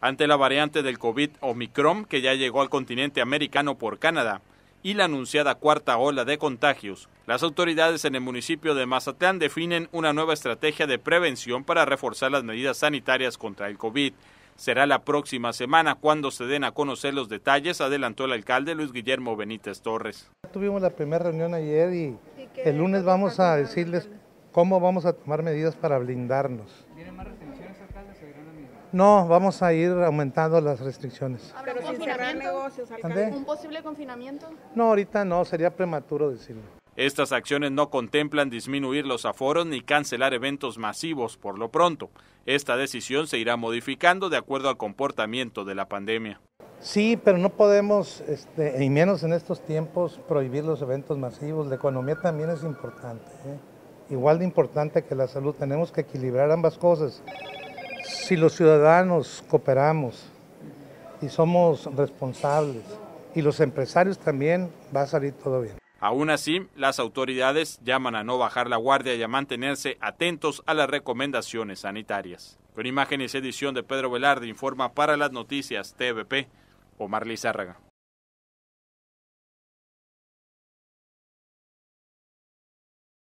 ante la variante del COVID Omicron que ya llegó al continente americano por Canadá y la anunciada cuarta ola de contagios, las autoridades en el municipio de Mazatlán definen una nueva estrategia de prevención para reforzar las medidas sanitarias contra el COVID. Será la próxima semana cuando se den a conocer los detalles, adelantó el alcalde Luis Guillermo Benítez Torres. Tuvimos la primera reunión ayer y el lunes vamos a decirles cómo vamos a tomar medidas para blindarnos. No, vamos a ir aumentando las restricciones. ¿Habrá un posible confinamiento? No, ahorita no, sería prematuro decirlo. Estas acciones no contemplan disminuir los aforos ni cancelar eventos masivos por lo pronto. Esta decisión se irá modificando de acuerdo al comportamiento de la pandemia. Sí, pero no podemos, este, y menos en estos tiempos, prohibir los eventos masivos. La economía también es importante, ¿eh? igual de importante que la salud. Tenemos que equilibrar ambas cosas si los ciudadanos cooperamos y somos responsables y los empresarios también, va a salir todo bien. Aún así, las autoridades llaman a no bajar la guardia y a mantenerse atentos a las recomendaciones sanitarias. Con imágenes y edición de Pedro Velarde, informa para las noticias TVP, Omar Lizárraga.